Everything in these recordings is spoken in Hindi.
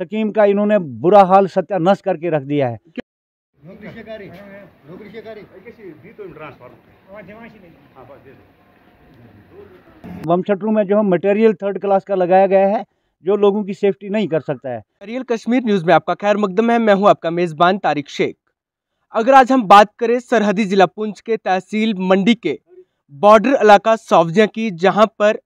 सकीम का इन्होंने बुरा हाल सत्यानाश करके रख दिया है वमशटरू में जो है मटेरियल थर्ड क्लास का लगाया गया है जो लोगों की सेफ्टी नहीं कर सकता है रियल कश्मीर न्यूज़ में आपका खैर मकदम है मैं हूं आपका मेज़बान तारिक शेख अगर आज हम बात करें सरहदी जिला पुंछ के तहसील मंडी के बॉर्डर इलाका सौवजिया की जहां पर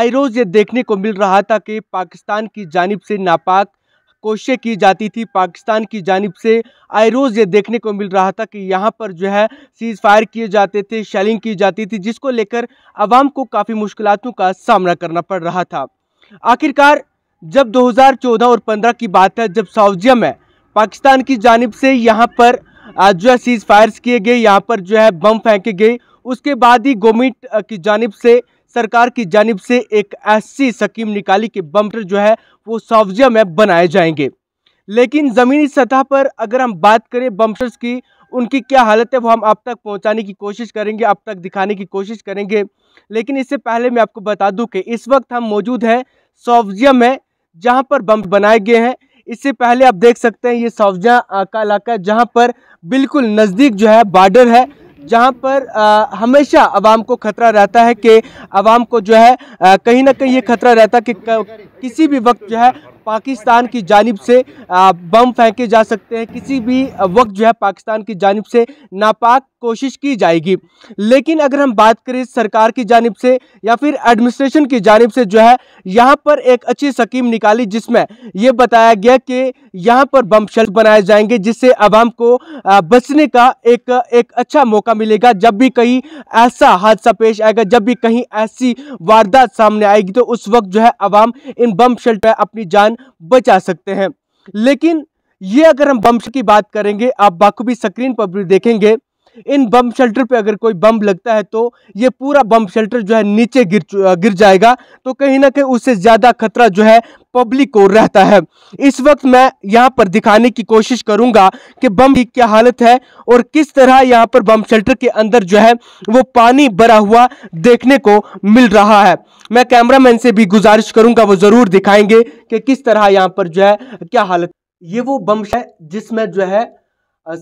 आए रोज ये देखने को मिल रहा था कि पाकिस्तान की जानब से नापाक कोशिशें की जाती थी पाकिस्तान की जानब से आए रोज़ ये देखने को मिल रहा था कि यहाँ पर जो है सीज़ फायर किए जाते थे शेलिंग की जाती थी जिसको लेकर आवाम को काफ़ी मुश्किलों का सामना करना पड़ रहा था आखिरकार जब 2014 और 15 की बात है जब साउजियम में पाकिस्तान की जानब से यहाँ पर जो है सीज़ फायर्स किए गए यहाँ पर जो है बम फेंके गए उसके बाद ही गवर्नमेंट की जानब से सरकार की जानब से एक ऐसी स्कीम निकाली कि बम्पर जो है वो सॉफ्टवेयर में बनाए जाएंगे लेकिन ज़मीनी सतह पर अगर हम बात करें बम्पर्स की उनकी क्या हालत है वो हम आप तक पहुंचाने की कोशिश करेंगे आप तक दिखाने की कोशिश करेंगे लेकिन इससे पहले मैं आपको बता दूं कि इस वक्त हम मौजूद हैं सौविया में जहां पर बम्प बनाए गए हैं इससे पहले आप देख सकते हैं ये सौविया का इलाका है जहाँ पर बिल्कुल नज़दीक जो है बॉर्डर है जहां पर आ, हमेशा आवाम को खतरा रहता है कि आवाम को जो है कहीं ना कहीं ये खतरा रहता है कि किसी भी वक्त जो है पाकिस्तान की जानब से बम फेंके जा सकते हैं किसी भी वक्त जो है पाकिस्तान की जानब से नापाक कोशिश की जाएगी लेकिन अगर हम बात करें सरकार की जानब से या फिर एडमिनिस्ट्रेशन की जानब से जो है यहाँ पर एक अच्छी स्कीम निकाली जिसमें यह बताया गया कि यहाँ पर बम शेल्फ बनाए जाएंगे जिससे आवाम को बचने का एक एक अच्छा मौका मिलेगा जब भी कहीं ऐसा हादसा पेश आएगा जब भी कहीं ऐसी वारदात सामने आएगी तो उस वक्त जो है आवाम इन बम शेल्ट अपनी जान बचा सकते हैं लेकिन ये अगर हम बम की बात करेंगे आप बाखूबी स्क्रीन पर भी देखेंगे इन बम शेल्टर पे अगर कोई बम लगता है तो ये पूरा बम शेल्टर जो है नीचे गिर गिर जाएगा तो कहीं ना कहीं उससे ज़्यादा खतरा जो है पब्लिक को रहता है इस वक्त मैं यहाँ पर दिखाने की कोशिश करूंगा कि बम की क्या हालत है और किस तरह यहाँ पर बम शेल्टर के अंदर जो है वो पानी भरा हुआ देखने को मिल रहा है मैं कैमरामैन से भी गुजारिश करूंगा वो ज़रूर दिखाएंगे कि किस तरह यहाँ पर जो है क्या हालत ये वो बम है जिसमें जो है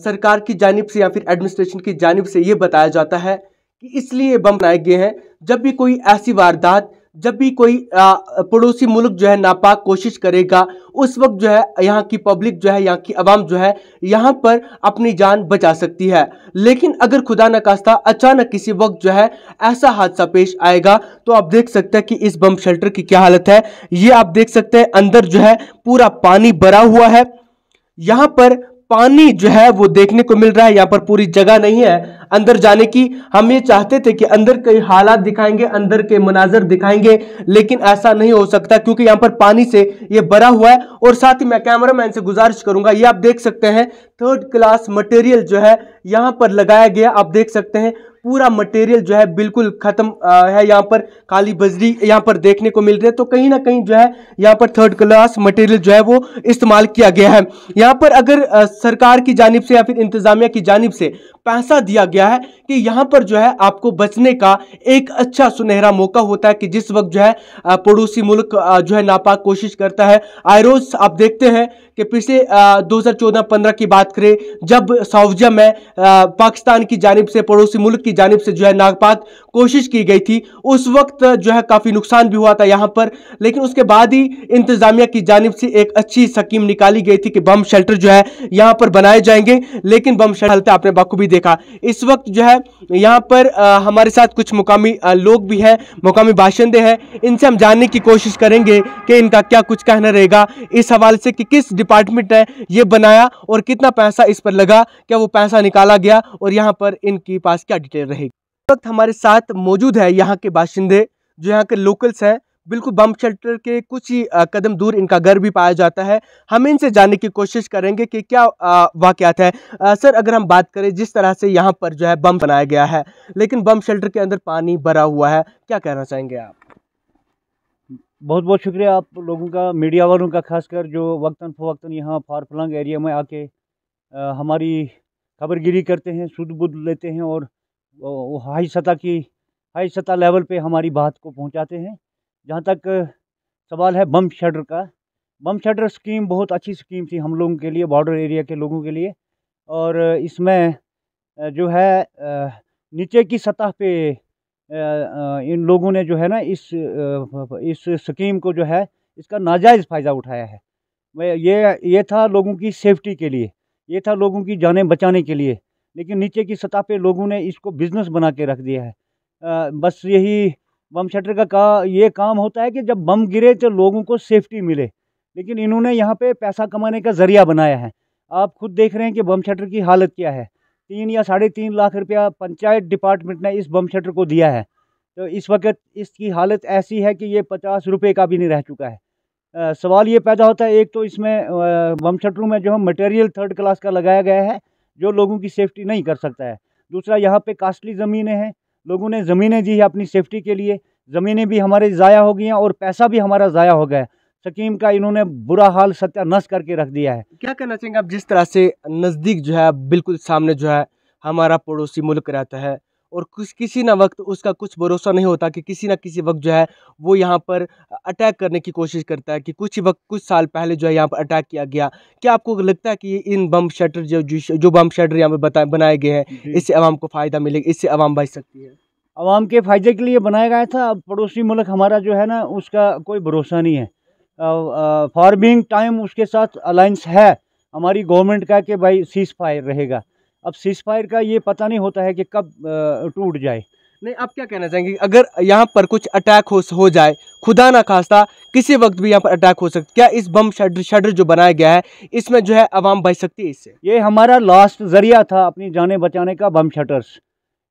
सरकार की जानब से या फिर एडमिनिस्ट्रेशन की जानब से ये बताया जाता है कि इसलिए बम बनाए गए हैं जब भी कोई ऐसी वारदात जब भी कोई पड़ोसी मुल्क जो है नापाक कोशिश करेगा उस वक्त जो है यहाँ की पब्लिक जो है यहाँ की आवाम जो है यहाँ पर अपनी जान बचा सकती है लेकिन अगर खुदा न कास्ता अचानक किसी वक्त जो है ऐसा हादसा पेश आएगा तो आप देख सकते हैं कि इस बम शेल्टर की क्या हालत है ये आप देख सकते हैं अंदर जो है पूरा पानी भरा हुआ है यहाँ पर पानी जो है वो देखने को मिल रहा है यहाँ पर पूरी जगह नहीं है अंदर जाने की हम ये चाहते थे कि अंदर के हालात दिखाएंगे अंदर के मनाजर दिखाएंगे लेकिन ऐसा नहीं हो सकता क्योंकि यहाँ पर पानी से ये भरा हुआ है और साथ ही मैं कैमरामैन से गुजारिश करूंगा ये आप देख सकते हैं थर्ड क्लास मटेरियल जो है यहाँ पर लगाया गया आप देख सकते हैं पूरा मटेरियल जो है बिल्कुल खत्म है यहाँ पर काली बजरी यहाँ पर देखने को मिल रही है तो कहीं ना कहीं जो है यहाँ पर थर्ड क्लास मटेरियल जो है वो इस्तेमाल किया गया है यहाँ पर अगर सरकार की जानब से या फिर इंतजामिया की जानब से पैसा दिया गया है कि यहाँ पर जो है आपको बचने का एक अच्छा सुनहरा मौका होता है कि जिस वक्त जो है पड़ोसी मुल्क जो है नापाक कोशिश करता है आयरोज आप देखते हैं कि पिछले 2014-15 की बात करें जब साउजिया में पाकिस्तान की जानब से पड़ोसी मुल्क की जानब से जो है नापाक कोशिश की गई थी उस वक्त जो है काफ़ी नुकसान भी हुआ था यहाँ पर लेकिन उसके बाद ही इंतज़ामिया की जानब से एक अच्छी स्कीम निकाली गई थी कि बम शेल्टर जो है यहाँ पर बनाए जाएंगे लेकिन बम शेल्टर आपने बाखूबी देखा इस वक्त जो है यहाँ पर आ, हमारे साथ कुछ मुकामी आ, लोग भी हैं मुकामी बाशिंदे हैं इनसे हम जानने की कोशिश करेंगे कि इनका क्या कुछ कहना रहेगा इस हवाले से कि किस डिपार्टमेंट ने ये बनाया और कितना पैसा इस पर लगा क्या वो पैसा निकाला गया और यहाँ पर इनके पास क्या डिटेल रहेगी इस वक्त हमारे साथ मौजूद है यहाँ के बाशिंदे जो यहाँ के लोकल्स हैं बिल्कुल बम शेल्टर के कुछ ही कदम दूर इनका घर भी पाया जाता है हम इनसे जानने की कोशिश करेंगे कि क्या वाकत है आ, सर अगर हम बात करें जिस तरह से यहाँ पर जो है बम बनाया गया है लेकिन बम शेल्टर के अंदर पानी भरा हुआ है क्या कहना चाहेंगे आप बहुत बहुत शुक्रिया आप लोगों का मीडिया वालों का खासकर जो वक्ता फवक्ता यहाँ फार फलंग एरिया में आके आ, हमारी खबरगिरी करते हैं सुध बुद लेते हैं और हाई सतह की हाई सतह लेवल पे हमारी बात को पहुंचाते हैं जहाँ तक सवाल है बम शटर का बम शटर स्कीम बहुत अच्छी स्कीम थी हम लोगों के लिए बॉर्डर एरिया के लोगों के लिए और इसमें जो है नीचे की सतह पे इन लोगों ने जो है ना इस इस स्कीम को जो है इसका नाजायज़ फ़ायदा उठाया है मैं ये ये था लोगों की सेफ्टी के लिए ये था लोगों की जानें बचाने के लिए लेकिन नीचे की सतह पे लोगों ने इसको बिज़नेस बना के रख दिया है बस यही बम शटर का, का ये काम होता है कि जब बम गिरे तो लोगों को सेफ्टी मिले लेकिन इन्होंने यहाँ पे पैसा कमाने का ज़रिया बनाया है आप खुद देख रहे हैं कि बम शटर की हालत क्या है तीन या साढ़े तीन लाख रुपया पंचायत डिपार्टमेंट ने इस बम शटर को दिया है तो इस वक्त इसकी हालत ऐसी है कि ये पचास रुपये का भी नहीं रह चुका है आ, सवाल ये पैदा होता है एक तो इसमें बम शटरों में जो है मटेरियल थर्ड क्लास का लगाया गया है जो लोगों की सेफ्टी नहीं कर सकता है दूसरा यहाँ पे कास्टली ज़मीनें हैं लोगों ने ज़मीनें है अपनी सेफ्टी के लिए ज़मीनें भी हमारे ज़ाया हो गई हैं और पैसा भी हमारा ज़ाया हो गया है सकीम का इन्होंने बुरा हाल सत्यानश करके रख दिया है क्या कहना चाहेंगे आप जिस तरह से नज़दीक जो है बिल्कुल सामने जो है हमारा पड़ोसी मुल्क रहता है और कुछ किसी ना वक्त उसका कुछ भरोसा नहीं होता कि किसी ना किसी वक्त जो है वो यहाँ पर अटैक करने की कोशिश करता है कि कुछ ही वक्त कुछ साल पहले जो है यहाँ पर अटैक किया गया क्या आपको लगता है कि इन बम शटर जो जो बम शटर यहाँ पर बनाए गए हैं इससे आवाम को फ़ायदा मिलेगा इससे आवाम बच सकती है आवाम के फ़ायदे के लिए बनाया गया था अब पड़ोसी मुल्क हमारा जो है ना उसका कोई भरोसा नहीं है फॉर्मिंग टाइम उसके साथ अलाइंस है हमारी गवर्नमेंट का कि भाई सीज फायर रहेगा अब सीज फायर का ये पता नहीं होता है कि कब टूट जाए नहीं आप क्या कहना चाहेंगे अगर यहाँ पर कुछ अटैक हो, हो जाए खुदा ना खास्ता किसी वक्त भी यहाँ पर अटैक हो सकता क्या इस बम शटर शटर जो बनाया गया है इसमें जो है आवाम बच सकती है इससे ये हमारा लास्ट जरिया था अपनी जाने बचाने का बम शटर्स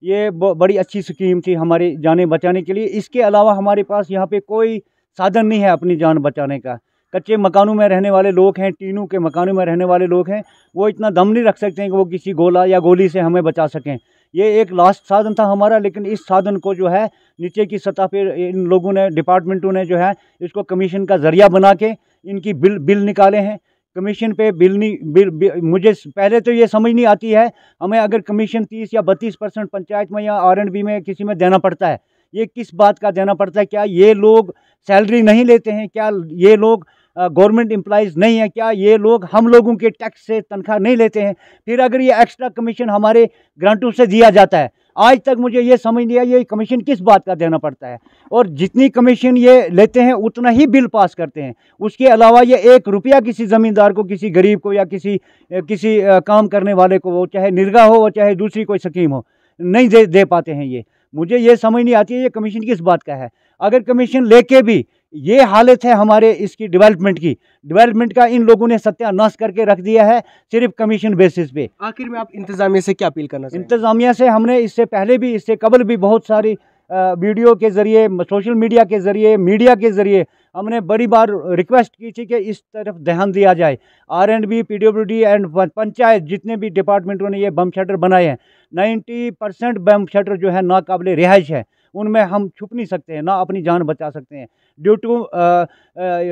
ये बड़ी अच्छी स्कीम थी हमारी जानें बचाने के लिए इसके अलावा हमारे पास यहाँ पे कोई साधन नहीं है अपनी जान बचाने का कच्चे मकानों में रहने वाले लोग हैं टीनों के मकानों में रहने वाले लोग हैं वो इतना दम नहीं रख सकते हैं कि वो किसी गोला या गोली से हमें बचा सकें ये एक लास्ट साधन था हमारा लेकिन इस साधन को जो है नीचे की सतह पर इन लोगों ने डिपार्टमेंटों ने जो है इसको कमीशन का जरिया बना के इनकी बिल बिल निकाले हैं कमीशन पे बिल नहीं बिल, बिल मुझे पहले तो ये समझ नहीं आती है हमें अगर कमीशन तीस या बत्तीस परसेंट पंचायत में या आर में किसी में देना पड़ता है ये किस बात का देना पड़ता है क्या ये लोग सैलरी नहीं लेते हैं क्या ये लोग गवर्नमेंट एम्प्लाइज़ नहीं है क्या ये लोग हम लोगों के टैक्स से तनख्वाह नहीं लेते हैं फिर अगर ये एक्स्ट्रा कमीशन हमारे ग्रांटों से दिया जाता है आज तक मुझे ये समझ नहीं आया ये कमीशन किस बात का देना पड़ता है और जितनी कमीशन ये लेते हैं उतना ही बिल पास करते हैं उसके अलावा ये एक रुपया किसी ज़मींदार को किसी गरीब को या किसी किसी काम करने वाले को चाहे निर्गा हो चाहे दूसरी कोई स्कीम हो नहीं दे दे पाते हैं ये मुझे ये समझ नहीं आती है ये कमीशन किस बात का है अगर कमीशन लेके भी ये हालत है हमारे इसकी डेवलपमेंट की डेवलपमेंट का इन लोगों ने सत्यानाश करके रख दिया है सिर्फ कमीशन बेसिस पे आखिर में आप इंतज़ामिया से क्या अपील करना इंतज़ामिया से हमने इससे पहले भी इससे कबल भी बहुत सारी वीडियो के ज़रिए सोशल मीडिया के ज़रिए मीडिया के ज़रिए हमने बड़ी बार रिक्वेस्ट की थी कि इस तरफ ध्यान दिया जाए R and B P W D and panchayat जितने भी डिपार्टमेंटों ने ये बम शटर बनाए हैं नाइन्टी परसेंट बम शटर जो है नाकबले रिहाइश है उनमें हम छुप नहीं सकते हैं ना अपनी जान बचा सकते हैं ड्यू टू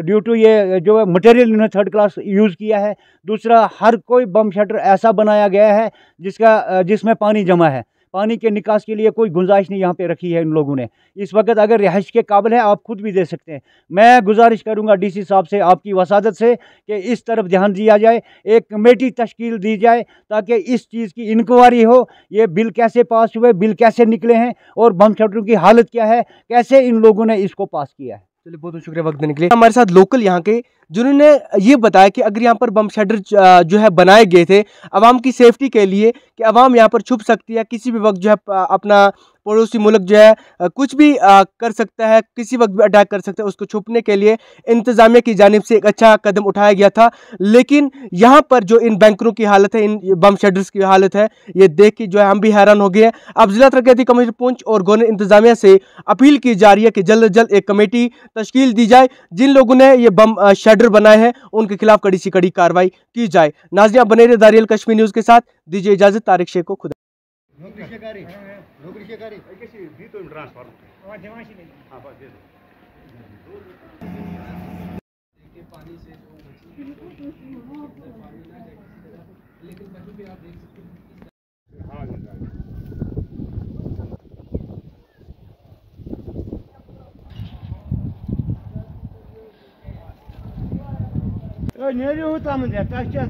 ड्यू टू ये जो मटेरियल इन्होंने थर्ड क्लास यूज़ किया है दूसरा हर कोई बम शटर ऐसा बनाया गया है जिसका uh, जिसमें पानी जमा है पानी के निकास के लिए कोई गुंजाइश नहीं यहाँ पे रखी है इन लोगों ने इस वक्त अगर रिहाइश के काबिल है आप खुद भी दे सकते हैं मैं गुजारिश करूँगा सी साहब से आपकी वसादत से कि इस तरफ ध्यान दिया जाए एक कमेटी तश्कील दी जाए ताकि इस चीज़ की इंक्वायरी हो ये बिल कैसे पास हुए बिल कैसे निकले हैं और बम शटरों की हालत क्या है कैसे इन लोगों ने इसको पास किया है चलिए बहुत बहुत शुक्रिया वक्त देने के लिए हमारे साथ लोकल यहाँ के जिन्होंने ये बताया कि अगर यहाँ पर बम शेडर जो है बनाए गए थे आवाम की सेफ्टी के लिए कि आवाम यहाँ पर छुप सकती है किसी भी वक्त जो है अपना पड़ोसी मुल्क जो है कुछ भी कर सकता है किसी वक्त भी अटैक कर सकता है उसको छुपने के लिए इंतज़ामिया की जानब से एक अच्छा कदम उठाया गया था लेकिन यहाँ पर जो इन बैंकरों की हालत है इन बम शेडर्स की हालत है ये देख के जो है हम भी हैरान हो गए हैं अब जिला तरक्याती कमिश्नर पुंछ और गवर्नर इंतजामिया से अपील की जा रही है कि जल्द जल्द एक कमेटी तश्कील दी जाए जिन लोगों ने ये बम शेडर बनाए हैं उनके खिलाफ कड़ी से कड़ी कार्रवाई की जाए नाजिया बने रहे दारियल कश्मीर न्यूज़ के साथ दीजिए इजाज़त तारिक शेख को खुदा नौकरी के करी कैसी दी तो ट्रांसफर वहाँ जमा नहीं हाँ बस दे दो पानी से जो लेकिन कहीं भी आप देख सकते हैं हाँ जी Öneri utamın